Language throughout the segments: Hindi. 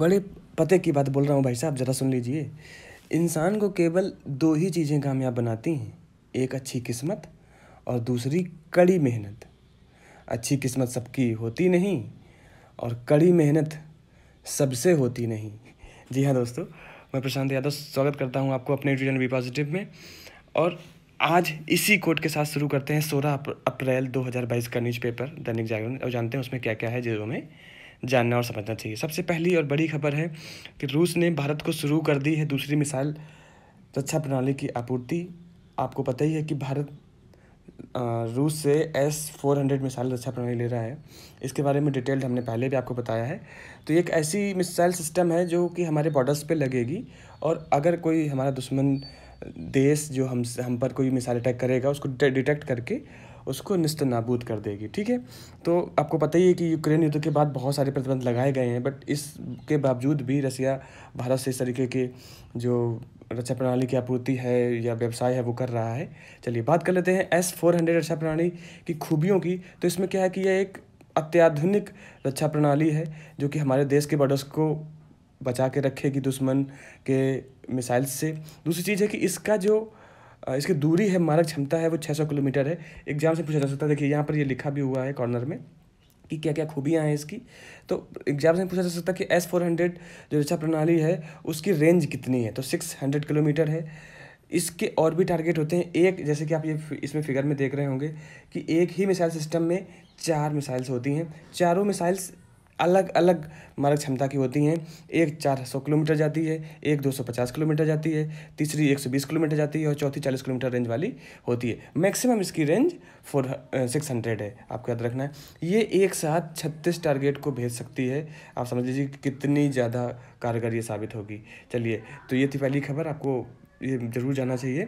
बड़े पते की बात बोल रहा हूँ भाई साहब ज़रा सुन लीजिए इंसान को केवल दो ही चीज़ें कामयाब बनाती हैं एक अच्छी किस्मत और दूसरी कड़ी मेहनत अच्छी किस्मत सबकी होती नहीं और कड़ी मेहनत सबसे होती नहीं जी हाँ दोस्तों मैं प्रशांत यादव स्वागत करता हूँ आपको अपने यूट्यूब चैनल बी पॉजिटिव में और आज इसी कोट के साथ शुरू करते हैं सोलह अप्रैल बाईस का न्यूज़पेपर दैनिक जागरण और जानते हैं उसमें क्या क्या है जिलों में जानना और समझना चाहिए सबसे पहली और बड़ी खबर है कि रूस ने भारत को शुरू कर दी है दूसरी मिसाइल रक्षा प्रणाली की आपूर्ति आपको पता ही है कि भारत रूस से एस फोर हंड्रेड मिसाइल रक्षा प्रणाली ले रहा है इसके बारे में डिटेल्ड हमने पहले भी आपको बताया है तो एक ऐसी मिसाइल सिस्टम है जो कि हमारे बॉर्डर्स पे लगेगी और अगर कोई हमारा दुश्मन देश जो हम हम पर कोई मिसाइल अटैक करेगा उसको डिटेक्ट करके उसको नस्त नाबूद कर देगी ठीक है तो आपको पता ही है कि यूक्रेन युद्ध के बाद बहुत सारे प्रतिबंध लगाए गए हैं बट इसके बावजूद भी रसिया भारत से इस तरीके के जो रक्षा प्रणाली की आपूर्ति है या व्यवसाय है वो कर रहा है चलिए बात कर लेते हैं एस फोर हंड्रेड रक्षा प्रणाली की खूबियों की तो इसमें क्या है कि यह एक अत्याधुनिक रक्षा प्रणाली है जो कि हमारे देश के बॉर्डर्स को बचा के रखेगी दुश्मन के मिसाइल से दूसरी चीज़ है कि इसका जो इसकी दूरी है मारक क्षमता है वो 600 किलोमीटर है एग्जाम से पूछा जा सकता है देखिए यहाँ पर ये लिखा भी हुआ है कॉर्नर में कि क्या क्या खूबियाँ हैं इसकी तो एग्जाम से पूछा जा सकता है कि एस फोर हंड्रेड जो रक्षा प्रणाली है उसकी रेंज कितनी है तो सिक्स हंड्रेड किलोमीटर है इसके और भी टारगेट होते हैं एक जैसे कि आप ये इसमें फिगर में देख रहे होंगे कि एक ही मिसाइल सिस्टम में चार मिसाइल्स होती हैं चारों मिसाइल्स अलग अलग मार्ग क्षमता की होती हैं एक चार सौ किलोमीटर जाती है एक दो सौ पचास किलोमीटर जाती है तीसरी एक सौ बीस किलोमीटर जाती है और चौथी चालीस किलोमीटर रेंज वाली होती है मैक्सिमम इसकी रेंज फोर सिक्स हंड्रेड है आपको याद रखना है ये एक साथ छत्तीस टारगेट को भेज सकती है आप समझ लीजिए कितनी ज़्यादा कारगर ये साबित होगी चलिए तो ये थी पहली खबर आपको ये ज़रूर जाना चाहिए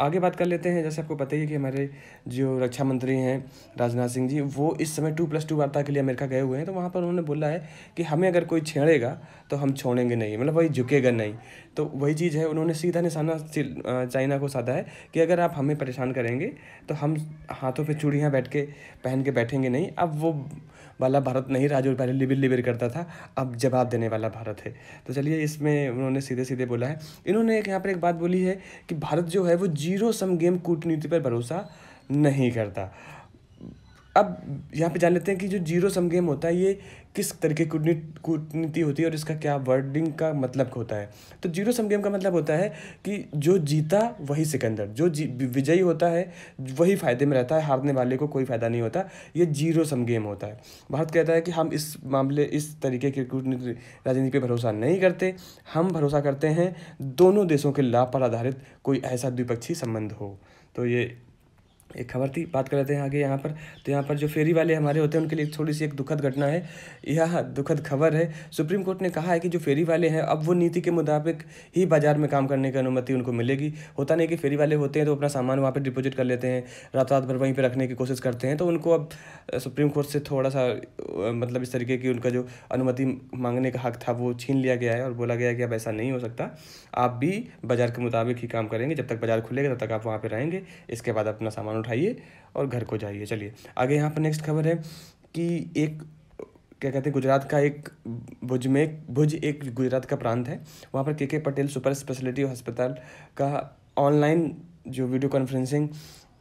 आगे बात कर लेते हैं जैसे आपको पता ही है कि हमारे जो रक्षा मंत्री हैं राजनाथ सिंह जी वो इस समय टू प्लस टू वार्ता के लिए अमेरिका गए हुए हैं तो वहाँ पर उन्होंने बोला है कि हमें अगर कोई छेड़ेगा तो हम छोड़ेंगे नहीं मतलब वही झुकेगा नहीं तो वही चीज़ है उन्होंने सीधा निशाना चाइना को साधा है कि अगर आप हमें परेशान करेंगे तो हम हाथों पर चूड़ियाँ बैठ के पहन के बैठेंगे नहीं अब वो वाला भारत नहीं रहा जो पहले लिबिर लिबिर करता था अब जवाब देने वाला भारत है तो चलिए इसमें उन्होंने सीधे सीधे बोला है इन्होंने एक यहाँ पर एक बात बोली है कि भारत जो है वो जीरो सम गेम कूटनीति पर भरोसा नहीं करता अब यहाँ पे जान लेते हैं कि जो जीरो सम गेम होता है ये किस तरीके की कूटनीति होती है और इसका क्या वर्डिंग का मतलब होता है तो जीरो सम गेम का मतलब होता है कि जो जीता वही सिकंदर जो जी विजयी होता है वही फ़ायदे में रहता है हारने वाले को कोई फ़ायदा नहीं होता ये जीरो सम गेम होता है भारत कहता है कि हम इस मामले इस तरीके की कूटनीति राजनीति पर भरोसा नहीं करते हम भरोसा करते हैं दोनों देशों के लाभ पर आधारित कोई ऐसा द्विपक्षीय संबंध हो तो ये एक खबर थी बात कर लेते हैं आगे यहाँ पर तो यहाँ पर जो फेरी वाले हमारे होते हैं उनके लिए थोड़ी सी एक दुखद घटना है यह दुखद खबर है सुप्रीम कोर्ट ने कहा है कि जो फेरी वाले हैं अब वो नीति के मुताबिक ही बाजार में काम करने की अनुमति उनको मिलेगी होता नहीं कि फेरी वाले होते हैं तो अपना सामान वहाँ पर डिपोजिट कर लेते हैं रात रात भर वहीं पर रखने की कोशिश करते हैं तो उनको अब सुप्रीम कोर्ट से थोड़ा सा मतलब इस तरीके की उनका जो अनुमति मांगने का हक था वो छीन लिया गया है और बोला गया कि अब ऐसा नहीं हो सकता आप भी बाजार के मुताबिक ही काम करेंगे जब तक बाजार खुलेगा तब तक आप वहाँ पर रहेंगे इसके बाद अपना सामान उठाइए और घर को जाइए चलिए आगे यहाँ पर नेक्स्ट खबर है कि एक क्या कहते हैं गुजरात का एक भुज में भुज एक गुजरात का प्रांत है वहाँ पर के के पटेल सुपर स्पेशलिटी अस्पताल का ऑनलाइन जो वीडियो कॉन्फ्रेंसिंग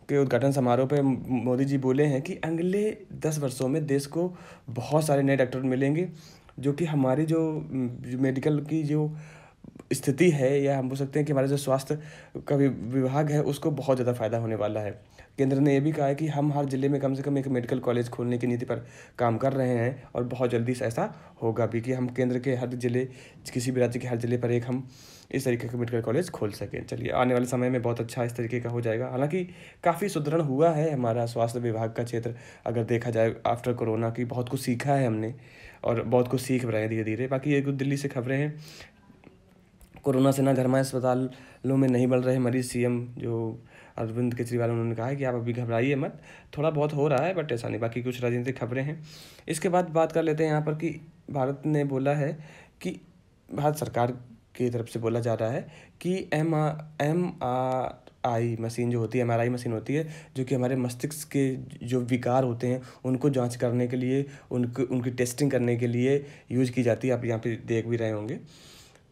के उद्घाटन समारोह पे मोदी जी बोले हैं कि अगले दस वर्षों में देश को बहुत सारे नए डॉक्टर मिलेंगे जो कि हमारी जो मेडिकल की जो स्थिति है या हम बोल सकते हैं कि हमारा जो स्वास्थ्य का विभाग है उसको बहुत ज़्यादा फ़ायदा होने वाला है केंद्र ने यह भी कहा है कि हम हर जिले में कम से कम एक मेडिकल कॉलेज खोलने की नीति पर काम कर रहे हैं और बहुत जल्दी से ऐसा होगा भी कि हम केंद्र के हर जिले किसी भी राज्य के हर जिले पर एक हम इस तरीके का मेडिकल कॉलेज खोल सकें चलिए आने वाले समय में बहुत अच्छा इस तरीके का हो जाएगा हालांकि काफ़ी सुदृढ़ हुआ है हमारा स्वास्थ्य विभाग का क्षेत्र अगर देखा जाए आफ्टर कोरोना की बहुत कुछ सीखा है हमने और बहुत कुछ सीख रहे हैं धीरे धीरे बाकी ये कुछ दिल्ली से खबरें हैं कोरोना से ना घर में अस्पतालों में नहीं बढ़ रहे मरीज सीएम जो अरविंद केजरीवाल उन्होंने कहा कि आप अभी घबराइए मत थोड़ा बहुत हो रहा है बट ऐसा नहीं बाकी कुछ राजनीतिक खबरें हैं इसके बाद बात कर लेते हैं यहाँ पर कि भारत ने बोला है कि भारत सरकार की तरफ से बोला जा रहा है कि M M R I machine जो होती है एम आर आई मशीन होती है जो कि हमारे मस्तिष्क के जो विकार होते हैं उनको जांच करने के लिए उनको उनकी टेस्टिंग करने के लिए यूज़ की जाती है आप यहाँ पे देख भी रहे होंगे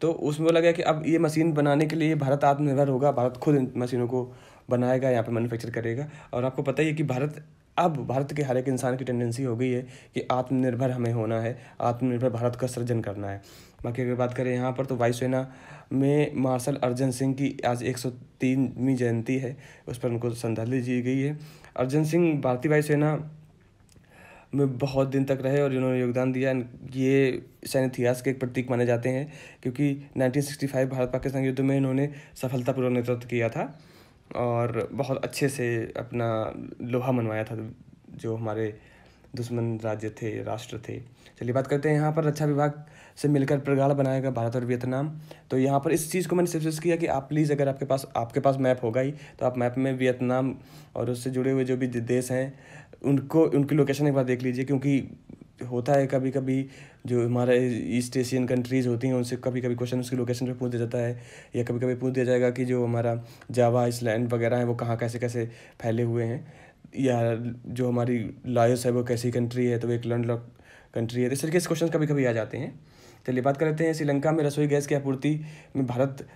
तो उसमें बोला गया कि अब ये मशीन बनाने के लिए भारत आत्मनिर्भर होगा भारत खुद इन मशीनों को बनाएगा यहाँ पर मैन्युफैक्चर करेगा और आपको पता ही है कि भारत अब भारत के हर एक इंसान की टेंडेंसी हो गई है कि आत्मनिर्भर हमें होना है आत्मनिर्भर भारत का सृजन करना है बाकी अगर बात करें यहाँ पर तो वायुसेना में मार्शल अर्जन सिंह की आज एक सौ तीनवीं जयंती है उस पर उनको श्रद्धांजलि दी गई है अर्जन सिंह भारतीय वायुसेना में बहुत दिन तक रहे और इन्होंने योगदान दिया ये सैन्य इतिहास के एक प्रतीक माने जाते हैं क्योंकि 1965 भारत पाकिस्तान युद्ध में इन्होंने सफलतापूर्वक नेतृत्व किया था और बहुत अच्छे से अपना लोहा मनवाया था जो हमारे दुश्मन राज्य थे राष्ट्र थे चलिए बात करते हैं यहाँ पर रक्षा विभाग से मिलकर प्रगाढ़ बनाया गया भारत और वियतनाम तो यहाँ पर इस चीज़ को मैंने सजेस्ट किया कि आप प्लीज़ अगर आपके पास आपके पास मैप होगा ही तो आप मैप में वियतनाम और उससे जुड़े हुए जो भी देश हैं उनको उनकी लोकेशन एक बार देख लीजिए क्योंकि होता है कभी कभी जो हमारे ईस्ट एशियन कंट्रीज़ होती हैं उनसे कभी कभी क्वेश्चन उसकी लोकेशन पे पूछ दिया जाता है या कभी कभी पूछ दिया जाएगा कि जो हमारा जावा आइसलैंड वगैरह है वो कहाँ कैसे कैसे फैले हुए हैं या जो हमारी लायोस है वो कैसी कंट्री है तो वो एक लैंड लॉक कंट्री है तो इस तरीके से क्वेश्चन कभी कभी आ जाते हैं चलिए बात कर लेते हैं श्रीलंका में रसोई गैस की आपूर्ति में भारत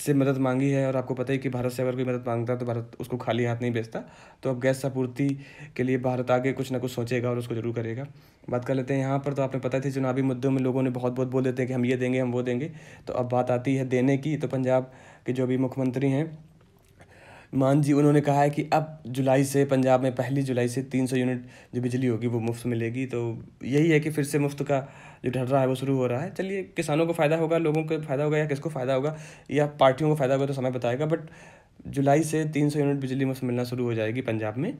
से मदद मांगी है और आपको पता ही कि भारत से अगर कोई मदद मांगता है तो भारत उसको खाली हाथ नहीं बेचता तो अब गैस आपूर्ति के लिए भारत आगे कुछ ना कुछ सोचेगा और उसको जरूर करेगा बात कर लेते हैं यहाँ पर तो आपने पता थी चुनावी मुद्दों में लोगों ने बहुत बहुत बोल देते हैं कि हम ये देंगे हम वो देंगे तो अब बात आती है देने की तो पंजाब के जो भी मुख्यमंत्री हैं मान जी उन्होंने कहा है कि अब जुलाई से पंजाब में पहली जुलाई से 300 यूनिट जो बिजली होगी वो मुफ्त मिलेगी तो यही है कि फिर से मुफ्त का जो ढर्रा है वो शुरू हो रहा है चलिए किसानों को फ़ायदा होगा लोगों को फ़ायदा होगा या किसको फ़ायदा होगा या पार्टियों को फ़ायदा होगा तो समय बताएगा बट जुलाई से तीन सौ यूनिट बिजली मिलना शुरू हो जाएगी पंजाब में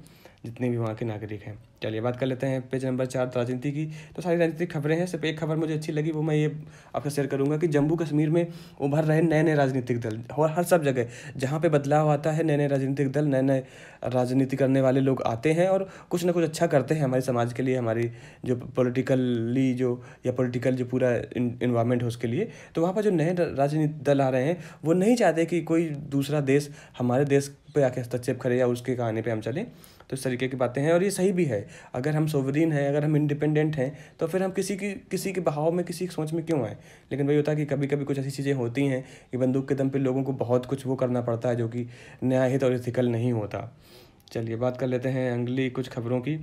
जितने भी वहाँ के नागरिक हैं चलिए बात कर लेते हैं पेज नंबर चार राजनीति की तो सारी राजनीतिक खबरें हैं सिर्फ एक खबर मुझे अच्छी लगी वो मैं ये आपसे शेयर करूँगा कि जम्मू कश्मीर में उभर रहे नए नए राजनीतिक दल और हर सब जगह जहाँ पर बदलाव आता है नए नए राजनीतिक दल नए नए राजनीति करने वाले लोग आते हैं और कुछ ना कुछ अच्छा करते हैं हमारे समाज के लिए हमारी जो पोलिटिकली जो या पोलिटिकल जो पूरा इन्वायरमेंट है उसके लिए तो वहाँ पर जो नए राजनीतिक दल आ रहे हैं वो नहीं चाहते कि कोई दूसरा देश हमारे देश पर आके हस्तक्षेप करे या उसके कहानी पर हम चलें तो इस तरीके की बातें हैं और ये सही भी है अगर हम सोवरीन हैं अगर हम इंडिपेंडेंट हैं तो फिर हम किसी की किसी के बहाव में किसी की सोच में क्यों आए लेकिन वही होता है कि कभी कभी कुछ ऐसी चीज़ें होती हैं कि बंदूक के दम पर लोगों को बहुत कुछ वो करना पड़ता है जो कि न्यायहित और इथिकल नहीं होता चलिए बात कर लेते हैं अगली कुछ खबरों की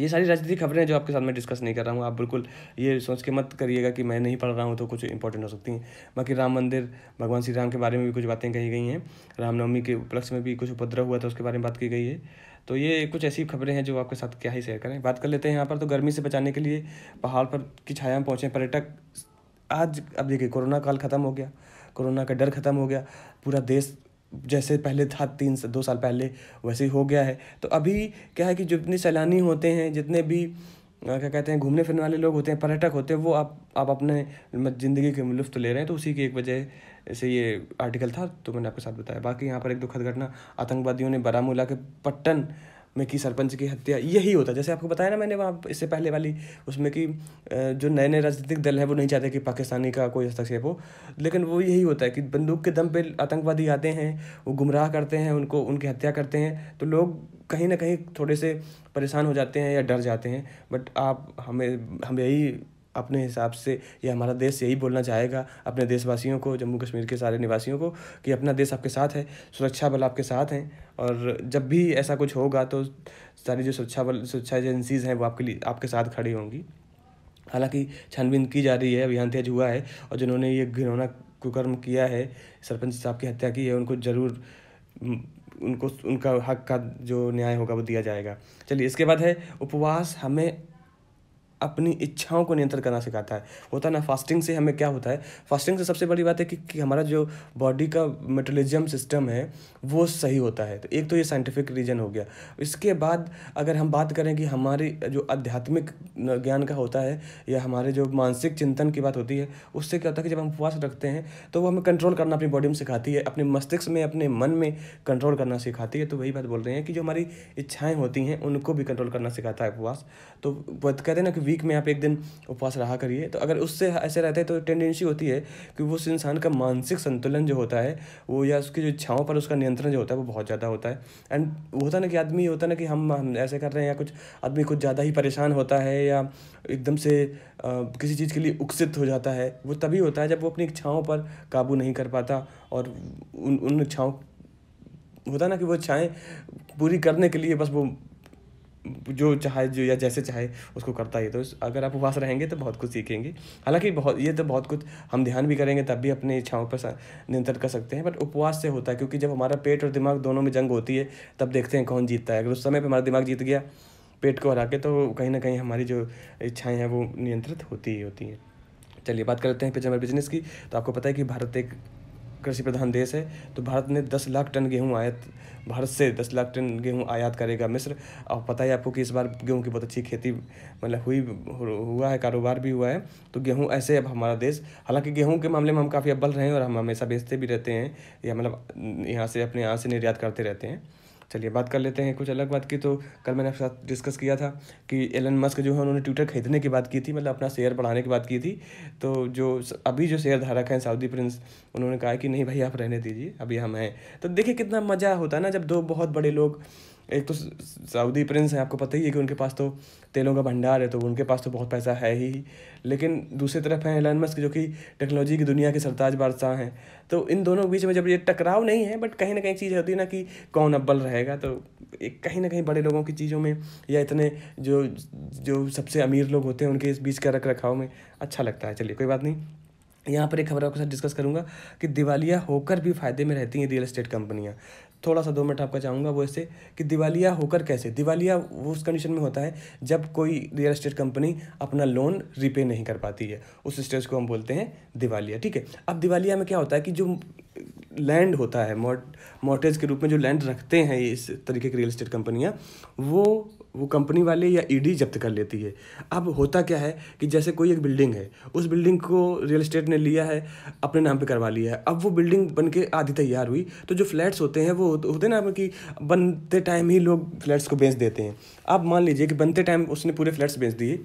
ये सारी राजनीतिक खबरें हैं जो आपके साथ मैं डिस्कस नहीं कर रहा हूँ आप बिल्कुल ये सोच के मत करिएगा कि मैं नहीं पढ़ रहा हूँ तो कुछ इंपॉर्टेंट हो सकती हैं बाकी राम मंदिर भगवान श्री राम के बारे में भी कुछ बातें कही गई हैं रामनवमी के उपलक्ष्य में भी कुछ उपद्रव हुआ था उसके बारे में बात की गई है तो ये कुछ ऐसी खबरें हैं जो आपके साथ क्या ही शेयर करें बात कर लेते हैं यहाँ पर तो गर्मी से बचाने के लिए पहाड़ पर की छाया में पहुँचे पर्यटक आज अब देखिए कोरोना काल ख़त्म हो गया कोरोना का डर ख़त्म हो गया पूरा देश जैसे पहले था तीन से दो साल पहले वैसे ही हो गया है तो अभी क्या है कि जितने सैलानी होते हैं जितने भी क्या कहते हैं घूमने फिरने वाले लोग होते हैं पर्यटक होते हैं वो आप आप अपने ज़िंदगी के लुफ्त ले रहे हैं तो उसी की एक वजह से ये आर्टिकल था तो मैंने आपके साथ बताया बाकी यहाँ पर एक दुखद घटना आतंकवादियों ने बारामूला के पट्टन में की सरपंच की हत्या यही होता है जैसे आपको बताया ना मैंने वहाँ इससे पहले वाली उसमें कि जो नए नए राजनीतिक दल है वो नहीं चाहते कि पाकिस्तानी का कोई हस्तक्षेप हो लेकिन वो यही होता है कि बंदूक के दम पे आतंकवादी आते हैं वो गुमराह करते हैं उनको उनकी हत्या करते हैं तो लोग कहीं ना कहीं थोड़े से परेशान हो जाते हैं या डर जाते हैं बट आप हमें हम यही अपने हिसाब से या हमारा देश यही बोलना चाहेगा अपने देशवासियों को जम्मू कश्मीर के सारे निवासियों को कि अपना देश आपके साथ है सुरक्षा बल आपके साथ हैं और जब भी ऐसा कुछ होगा तो सारी जो सुरक्षा बल सुरक्षा एजेंसीज़ हैं वो आपके लिए आपके साथ खड़ी होंगी हालांकि छानबीन की जा रही है अभियान तेज हुआ है और जिन्होंने ये घिनौना कुकर्म किया है सरपंच साहब की हत्या की है उनको ज़रूर उनको उनका हक का जो न्याय होगा वो दिया जाएगा चलिए इसके बाद है उपवास हमें अपनी इच्छाओं को नियंत्रण करना सिखाता है होता है ना फास्टिंग से हमें क्या होता है फास्टिंग से सबसे बड़ी बात है कि, कि हमारा जो बॉडी का मेटोलिज्म सिस्टम है वो सही होता है तो एक तो ये साइंटिफिक रीजन हो गया इसके बाद अगर हम बात करें कि हमारे जो आध्यात्मिक ज्ञान का होता है या हमारे जो मानसिक चिंतन की बात होती है उससे क्या होता है कि जब हम उपवास रखते हैं तो वो हमें कंट्रोल करना अपनी बॉडी में सिखाती है अपने मस्तिष्क में अपने मन में कंट्रोल करना सिखाती है तो वही बात बोल रहे हैं कि जो हमारी इच्छाएँ होती हैं उनको भी कंट्रोल करना सिखाता है उपवास तो कहते हैं ना कि वीक में आप एक दिन उपवास रहा करिए तो अगर उससे ऐसे रहते हैं तो टेंडेंसी होती है कि वो उस इंसान का मानसिक संतुलन जो होता है वो या उसकी जो इच्छाओं पर उसका नियंत्रण जो होता है वो बहुत ज़्यादा होता है एंड वो होता ना कि आदमी होता ना कि हम, हम ऐसे कर रहे हैं या कुछ आदमी कुछ ज़्यादा ही परेशान होता है या एकदम से आ, किसी चीज़ के लिए उकसित हो जाता है वो तभी होता है जब वो अपनी इच्छाओं पर काबू नहीं कर पाता और उन उन इच्छाओं होता ना कि वो इच्छाएँ पूरी करने के लिए बस वो जो चाहे जो या जैसे चाहे उसको करता ही तो अगर आप उपवास रहेंगे तो बहुत कुछ सीखेंगे हालांकि बहुत ये तो बहुत कुछ हम ध्यान भी करेंगे तब भी अपनी इच्छाओं पर नियंत्रण कर सकते हैं बट उपवास से होता है क्योंकि जब हमारा पेट और दिमाग दोनों में जंग होती है तब देखते हैं कौन जीतता है अगर उस समय पर हमारा दिमाग जीत गया पेट को हरा के तो कहीं ना कहीं हमारी जो इच्छाएँ हैं वो नियंत्रित होती ही होती हैं चलिए बात करते हैं पिछले बिजनेस की तो आपको पता है कि भारत एक कृषि प्रधान देश है तो भारत ने दस लाख टन गेहूं आयात भारत से दस लाख टन गेहूं आयात करेगा मिस्र और पता है आपको कि इस बार गेहूं की बहुत अच्छी खेती मतलब हुई हुआ है कारोबार भी हुआ है तो गेहूं ऐसे अब हमारा देश हालांकि गेहूं के मामले में हम काफ़ी अब्बल रहे हैं और हम हमेशा बेचते भी रहते हैं या मतलब यहाँ से अपने यहाँ से निर्यात करते रहते हैं चलिए बात कर लेते हैं कुछ अलग बात की तो कल मैंने आपके साथ डिस्कस किया था कि एलन मस्क जो है उन्होंने ट्विटर खरीदने की बात की थी मतलब अपना शेयर बढ़ाने की बात की थी तो जो अभी जो शेयर धारक हैं सऊदी प्रिंस उन्होंने कहा कि नहीं भाई आप रहने दीजिए अभी हम हैं तो देखिए कितना मज़ा होता है ना जब दो बहुत बड़े लोग एक तो सऊदी प्रिंस हैं आपको पता ही है कि उनके पास तो तेलों का भंडार है तो उनके पास तो बहुत पैसा है ही लेकिन दूसरी तरफ हैं एलन मस्क जो कि टेक्नोलॉजी की दुनिया के सरताज बादशाह हैं तो इन दोनों के बीच में जब ये टकराव नहीं है बट कहीं ना कहीं चीज़ होती है ना कि कौन अब्बल रहेगा तो एक कहीं ना कहीं बड़े लोगों की चीज़ों में या इतने जो जो सबसे अमीर लोग होते हैं उनके इस बीच का रख रखाव में अच्छा लगता है चलिए कोई बात नहीं यहाँ पर एक खबर आपके साथ डिस्कस करूँगा कि दिवालिया होकर भी फायदे में रहती हैं रियल इस्टेट कंपनियाँ थोड़ा सा दो मिनट आपका चाहूँगा वो इससे कि दिवालिया होकर कैसे दिवालिया वो उस कंडीशन में होता है जब कोई रियल इस्टेट कंपनी अपना लोन रिपे नहीं कर पाती है उस स्टेज को हम बोलते हैं दिवालिया ठीक है अब दिवालिया में क्या होता है कि जो लैंड होता है मोटेज के रूप में जो लैंड रखते हैं इस तरीके की रियल इस्टेट कंपनियाँ वो वो कंपनी वाले या ईडी e जब्त कर लेती है अब होता क्या है कि जैसे कोई एक बिल्डिंग है उस बिल्डिंग को रियल इस्टेट ने लिया है अपने नाम पे करवा लिया है अब वो बिल्डिंग बन के आधी तैयार हुई तो जो फ्लैट्स होते हैं वो होते हैं ना कि बनते टाइम ही लोग फ्लैट्स को बेच देते हैं आप मान लीजिए कि बनते टाइम उसने पूरे फ्लैट्स बेच दिए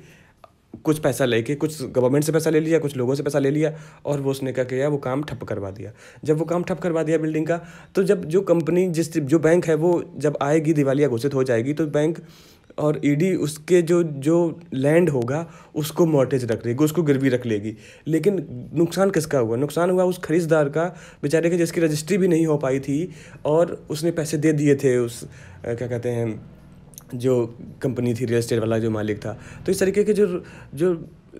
कुछ पैसा लेके कुछ गवर्नमेंट से पैसा ले लिया कुछ लोगों से पैसा ले लिया और वो उसने क्या किया वो काम ठप करवा दिया जब वो काम ठप करवा दिया बिल्डिंग का तो जब जो कंपनी जिस जो बैंक है वो जब आएगी दिवालिया घोषित हो जाएगी तो बैंक और ईडी e उसके जो जो लैंड होगा उसको मोर्टेज रख लेगी उसको गिरवी रख लेगी लेकिन नुकसान किसका हुआ नुकसान हुआ उस खरीददार का बेचारे के जिसकी रजिस्ट्री भी नहीं हो पाई थी और उसने पैसे दे दिए थे उस क्या कहते हैं जो कंपनी थी रियल इस्टेट वाला जो मालिक था तो इस तरीके के जो जो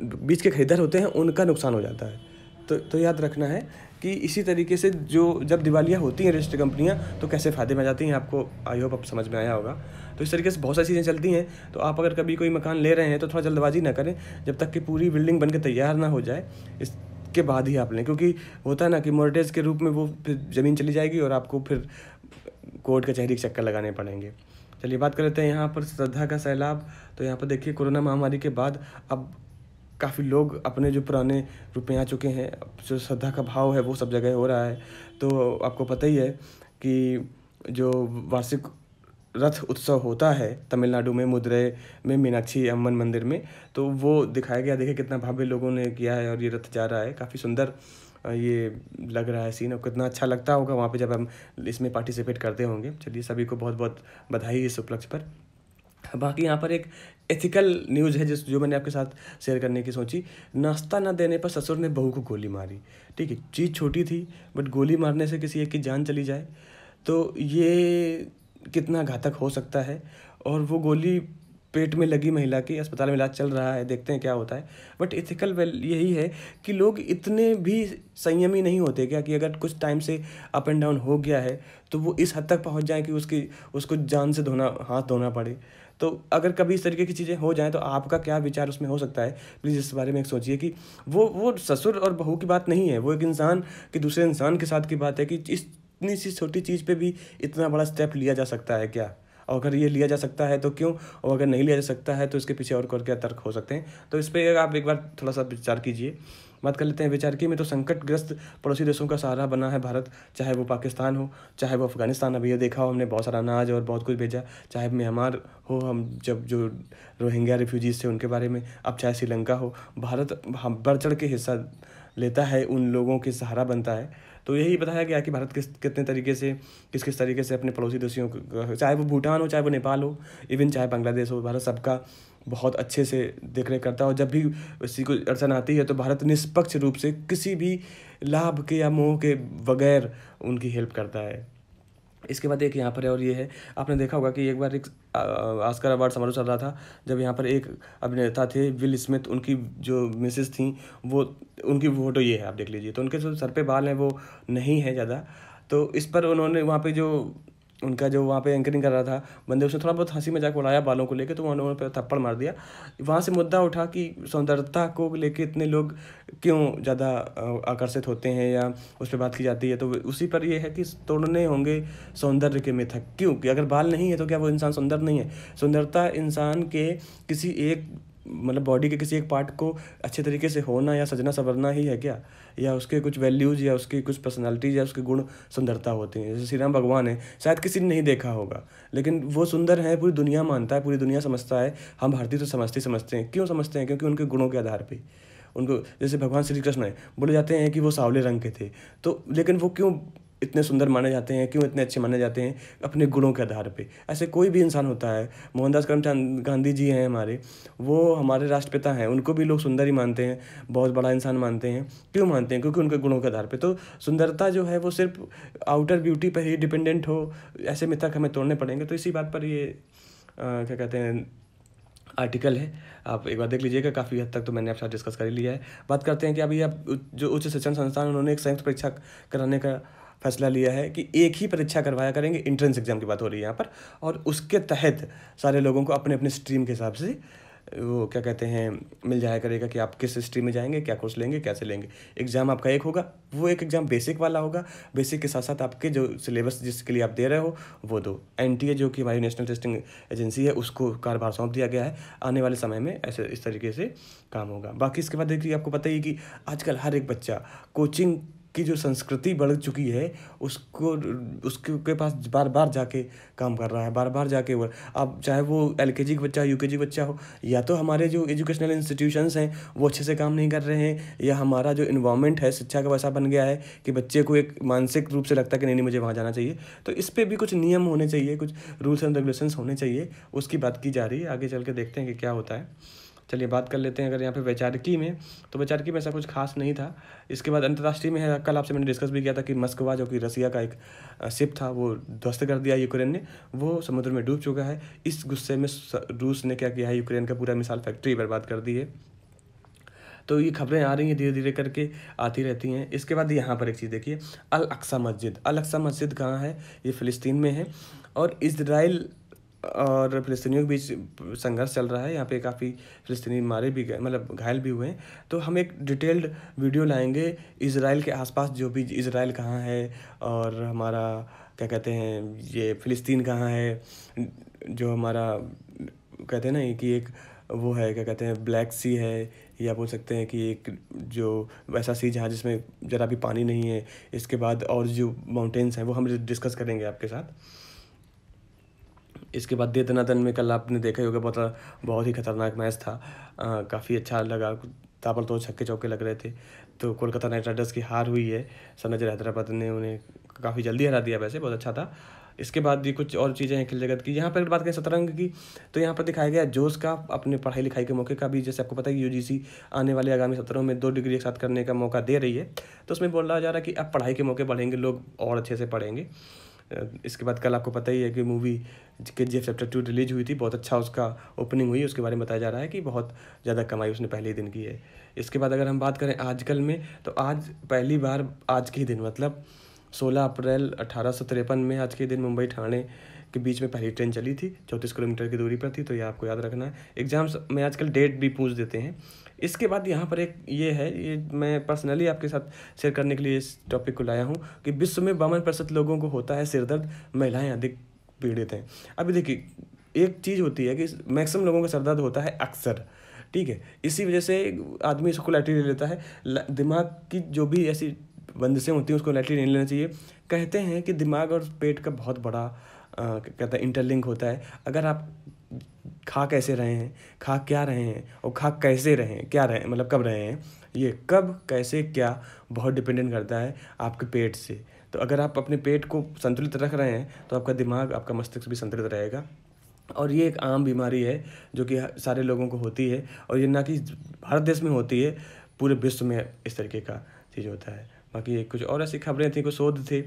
बीच के खरीदार होते हैं उनका नुकसान हो जाता है तो तो याद रखना है कि इसी तरीके से जो जब दिवालियाँ होती हैं रजिस्टर कंपनियाँ तो कैसे फ़ायदे में आ जाती हैं आपको आई होप आप समझ में आया होगा तो इस तरीके से बहुत सारी चीज़ें चलती हैं तो आप अगर कभी कोई मकान ले रहे हैं तो थोड़ा जल्दबाजी ना करें जब तक कि पूरी बिल्डिंग बनकर तैयार ना हो जाए इस के बाद ही आप लें क्योंकि होता है ना कि मोरटेज के रूप में वो फिर ज़मीन चली जाएगी और आपको फिर कोर्ट कचहरी के चक्कर लगाने पड़ेंगे चलिए बात कर लेते हैं यहाँ पर श्रद्धा का सैलाब तो यहाँ पर देखिए कोरोना महामारी के बाद अब काफ़ी लोग अपने जो पुराने रुपये आ चुके हैं जो श्रद्धा का भाव है वो सब जगह हो रहा है तो आपको पता ही है कि जो वार्षिक रथ उत्सव होता है तमिलनाडु में मुद्रे में मीनाक्षी अम्मन मंदिर में तो वो दिखाया गया देखिए कितना भव्य लोगों ने किया है और ये रथ जा रहा है काफ़ी सुंदर ये लग रहा है सीन और कितना अच्छा लगता होगा वहाँ पे जब हम इसमें पार्टिसिपेट करते होंगे चलिए सभी को बहुत बहुत बधाई इस उपलक्ष्य पर बाकी यहाँ पर एक एथिकल न्यूज़ है जिस जो मैंने आपके साथ शेयर करने की सोची नाश्ता ना देने पर ससुर ने बहू को गोली मारी ठीक है चीज़ छोटी थी बट गोली मारने से किसी एक की जान चली जाए तो ये कितना घातक हो सकता है और वो गोली पेट में लगी महिला की अस्पताल में इलाज चल रहा है देखते हैं क्या होता है बट इथिकल वेल यही है कि लोग इतने भी संयमी नहीं होते क्या कि अगर कुछ टाइम से अप एंड डाउन हो गया है तो वो इस हद तक पहुंच जाए कि उसकी उसको जान से धोना हाथ धोना पड़े तो अगर कभी इस तरीके की चीज़ें हो जाएँ तो आपका क्या विचार उसमें हो सकता है प्लीज़ इस बारे में एक सोचिए कि वो वो ससुर और बहू की बात नहीं है वो एक इंसान कि दूसरे इंसान के साथ की बात है कि इस इतनी सी छोटी चीज़ पे भी इतना बड़ा स्टेप लिया जा सकता है क्या और अगर ये लिया जा सकता है तो क्यों और अगर नहीं लिया जा सकता है तो इसके पीछे और क्या तर्क हो सकते हैं तो इस पर आप एक बार थोड़ा सा विचार कीजिए बात कर लेते हैं की में तो संकटग्रस्त पड़ोसी देशों का सहारा बना है भारत चाहे वो पाकिस्तान हो चाहे वो अफगानिस्तान अभी ये देखा हो हमने बहुत सारा अनाज और बहुत कुछ भेजा चाहे म्यांमार हो हम जब जो रोहिंग्या रिफ्यूजीज थे उनके बारे में अब चाहे श्रीलंका हो भारत हम बढ़ चढ़ के हिस्सा लेता है उन लोगों के सहारा बनता है तो यही बताया गया कि भारत किस कितने तरीके से किस किस तरीके से अपने पड़ोसी देशों को चाहे वो भूटान हो चाहे वो नेपाल हो इवन चाहे बांग्लादेश हो भारत सबका बहुत अच्छे से देख रेख करता है और जब भी किसी को अड़चन आती है तो भारत निष्पक्ष रूप से किसी भी लाभ के या मोह के बगैर उनकी हेल्प करता है इसके बाद एक यहाँ पर है और ये है आपने देखा होगा कि एक बार एक आस्कर अवार्ड समारोह चल रहा था जब यहाँ पर एक अभिनेता थे विल स्मिथ उनकी जो मिसेस थी वो उनकी फोटो ये है आप देख लीजिए तो उनके जो सर पे बाल हैं वो नहीं है ज़्यादा तो इस पर उन्होंने वहाँ पे जो उनका जो वहाँ पे एंकरिंग कर रहा था बंदे उसने थोड़ा बहुत हंसी मजाक उड़ाया बालों को लेके तो उन्होंने उन पर थप्पड़ मार दिया वहाँ से मुद्दा उठा कि सौंदर्यता को लेके इतने लोग क्यों ज़्यादा आकर्षित होते हैं या उस पर बात की जाती है तो उसी पर यह है कि तोड़ने होंगे सौंदर्य के मिथक क्योंकि अगर बाल नहीं है तो क्या वो इंसान सुंदर नहीं है सुंदरता इंसान के किसी एक मतलब बॉडी के किसी एक पार्ट को अच्छे तरीके से होना या सजना संवरना ही है क्या या उसके कुछ वैल्यूज़ या उसकी कुछ पर्सनालिटीज़ या उसके गुण सुंदरता होती हैं जैसे श्री भगवान है शायद किसी ने नहीं देखा होगा लेकिन वो सुंदर है पूरी दुनिया मानता है पूरी दुनिया समझता है हम भारतीय तो समझते समझते हैं क्यों समझते हैं क्योंकि उनके गुणों के आधार पर उनको जैसे भगवान श्री कृष्ण है बोले जाते हैं कि वो सावले रंग के थे तो लेकिन वो क्यों इतने सुंदर माने जाते हैं क्यों इतने अच्छे माने जाते हैं अपने गुणों के आधार पे ऐसे कोई भी इंसान होता है मोहनदास करमचंद गांधी जी हैं हमारे वो हमारे राष्ट्रपिता हैं उनको भी लोग सुंदर ही मानते हैं बहुत बड़ा इंसान मानते हैं क्यों मानते हैं क्योंकि उनके गुणों के आधार पर तो सुंदरता जो है वो सिर्फ आउटर ब्यूटी पर ही डिपेंडेंट हो ऐसे मिथक हमें तोड़ने पड़ेंगे तो इसी बात पर ये क्या कहते हैं आर्टिकल है आप एक बार देख लीजिएगा काफ़ी हद तक तो मैंने आप साथ डिस्कस कर ही लिया है बात करते हैं कि अभी आप जो उच्च शिक्षण संस्थान उन्होंने एक संयुक्त परीक्षा कराने का फैसला लिया है कि एक ही परीक्षा करवाया करेंगे इंट्रेंस एग्ज़ाम की बात हो रही है यहाँ पर और उसके तहत सारे लोगों को अपने अपने स्ट्रीम के हिसाब से वो क्या कहते हैं मिल जाया करेगा कि आप किस स्ट्रीम में जाएंगे क्या कोर्स लेंगे कैसे लेंगे एग्ज़ाम आपका एक होगा वो एक एग्ज़ाम बेसिक वाला होगा बेसिक के साथ साथ आपके जो सिलेबस जिसके लिए आप दे रहे हो वो दो एन जो कि हमारी नेशनल टेस्टिंग एजेंसी है उसको कारोबार सौंप दिया गया है आने वाले समय में ऐसे इस तरीके से काम होगा बाकी इसके बाद देखिए आपको पता ही कि आजकल हर एक बच्चा कोचिंग की जो संस्कृति बढ़ चुकी है उसको उसके के पास बार बार जाके काम कर रहा है बार बार जाके वो अब चाहे वो एल के जी का बच्चा यू के जी बच्चा हो या तो हमारे जो एजुकेशनल इंस्टीट्यूशंस हैं वो अच्छे से काम नहीं कर रहे हैं या हमारा जो इन्वामेंट है शिक्षा का वैसा बन गया है कि बच्चे को एक मानसिक रूप से लगता है कि नहीं नहीं मुझे वहाँ जाना चाहिए तो इस पर भी कुछ नियम होने चाहिए कुछ रूल्स एंड रेगुलेशन होने चाहिए उसकी बात की जा रही है आगे चल के देखते हैं कि क्या होता है चलिए बात कर लेते हैं अगर यहाँ पे वैचारिकी में तो वैचारिकी में ऐसा कुछ खास नहीं था इसके बाद अंतर्राष्ट्रीय में है कल आपसे मैंने डिस्कस भी किया था कि मस्कवा जो कि रसिया का एक शिप था वो ध्वस्त कर दिया यूक्रेन ने वो समुद्र में डूब चुका है इस गुस्से में रूस ने क्या किया है यूक्रेन का पूरा मिसाइल फैक्ट्री बर्बाद कर दी है तो ये खबरें आ रही हैं धीरे धीरे करके आती रहती हैं इसके बाद यहाँ पर एक चीज़ देखिए अल अक्सा मस्जिद अल अक्सा मस्जिद कहाँ है ये फ़िलिस्तीन में है और इसराइल और फिलिस्तीनियों के बीच संघर्ष चल रहा है यहाँ पे काफ़ी फिलिस्तीनी मारे भी गए मतलब घायल भी हुए हैं तो हम एक डिटेल्ड वीडियो लाएंगे इसराइल के आसपास जो भी इसराइल कहाँ है और हमारा क्या कहते हैं ये फ़िलिस्तीन कहाँ है जो हमारा कहते हैं ना कि एक वो है क्या कहते हैं ब्लैक सी है या बोल सकते हैं कि एक जो वैसा सी जहाँ जिसमें ज़रा भी पानी नहीं है इसके बाद और जो माउंटेन्स हैं वो हम डिस्कस करेंगे आपके साथ इसके बाद दे तनातन में कल आपने देखा ही होगा बहुत बहुत ही खतरनाक मैच था काफ़ी अच्छा लगा ताबल तो छक्के चौके लग रहे थे तो कोलकाता नाइट राइडर्स की हार हुई है सनजर हैदराबाद ने उन्हें काफ़ी जल्दी हरा दिया वैसे बहुत अच्छा था इसके बाद भी कुछ और चीज़ें हैं खेल जगत की यहाँ पर अगर बात करें शतरंग की तो यहाँ पर दिखाया गया जोश का अपने पढ़ाई लिखाई के मौके का भी जैसे आपको पता है कि यूजीसी आने वाले आगामी सत्रों में दो डिग्री एक साथ करने का मौका दे रही है तो उसमें बोला जा रहा है कि अब पढ़ाई के मौके बढ़ेंगे लोग और अच्छे से पढ़ेंगे इसके बाद कल आपको पता ही है कि movie K G F chapter two release हुई थी बहुत अच्छा उसका ओपनिंग हुई उसके बारे में बताया जा रहा है कि बहुत ज़्यादा कमाई उसने पहले ही दिन की है इसके बाद अगर हम बात करें आजकल में तो आज पहली बार आज के ही दिन मतलब सोलह अप्रैल अठारह में आज के दिन मुंबई ठाणे कि बीच में पहली ट्रेन चली थी चौंतीस किलोमीटर की दूरी पर थी तो ये आपको याद रखना है एग्ज़ाम्स में आजकल डेट भी पूछ देते हैं इसके बाद यहाँ पर एक ये है ये मैं पर्सनली आपके साथ शेयर करने के लिए इस टॉपिक को लाया हूँ कि विश्व में बावन प्रतिशत लोगों को होता है सिरदर्द महिलाएँ अधिक पीड़ित हैं अभी देखिए एक चीज़ होती है कि मैक्सिमम लोगों का सरदर्द होता है अक्सर ठीक है इसी वजह से आदमी इसको लैटरी ले लेता है दिमाग की जो भी ऐसी बंदिशें होती हैं उसको लैटरी नहीं लेना चाहिए कहते हैं कि दिमाग और पेट का बहुत बड़ा कहता है इंटरलिंक होता है अगर आप खा कैसे रहे हैं खा क्या रहे हैं और खा कैसे रहे हैं क्या रहे मतलब कब रहे हैं ये कब कैसे क्या बहुत डिपेंडेंट करता है आपके पेट से तो अगर आप अपने पेट को संतुलित रख रहे हैं तो आपका दिमाग आपका मस्तिष्क भी संतुलित रहेगा और ये एक आम बीमारी है जो कि सारे लोगों को होती है और ये ना कि भारत देश में होती है पूरे विश्व में इस तरीके का चीज़ होता है बाकी कुछ और ऐसी खबरें थी कुछ शोध थे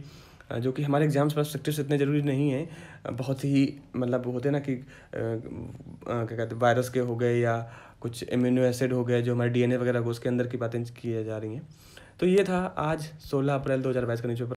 जो कि हमारे एग्ज़ाम्स परस्पेक्टिव से इतने ज़रूरी नहीं है बहुत ही मतलब होते ना कि क्या कहते वायरस के हो गए या कुछ इम्यूनो एसिड हो गए जो हमारे डीएनए वगैरह को उसके अंदर की बातें की जा रही हैं तो ये था आज 16 अप्रैल 2022 का न्यूज़पेपर